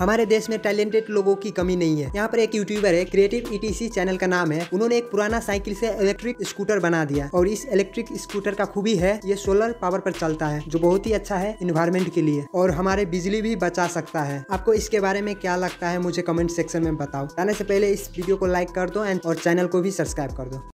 हमारे देश में टैलेंटेड लोगों की कमी नहीं है यहाँ पर एक यूट्यूबर है क्रिएटिव ईटीसी चैनल का नाम है उन्होंने एक पुराना साइकिल से इलेक्ट्रिक स्कूटर बना दिया और इस इलेक्ट्रिक स्कूटर का खूबी है ये सोलर पावर पर चलता है जो बहुत ही अच्छा है इन्वायरमेंट के लिए और हमारे बिजली भी बचा सकता है आपको इसके बारे में क्या लगता है मुझे कमेंट सेक्शन में बताओ जाने से पहले इस वीडियो को लाइक कर दो एंड और चैनल को भी सब्सक्राइब कर दो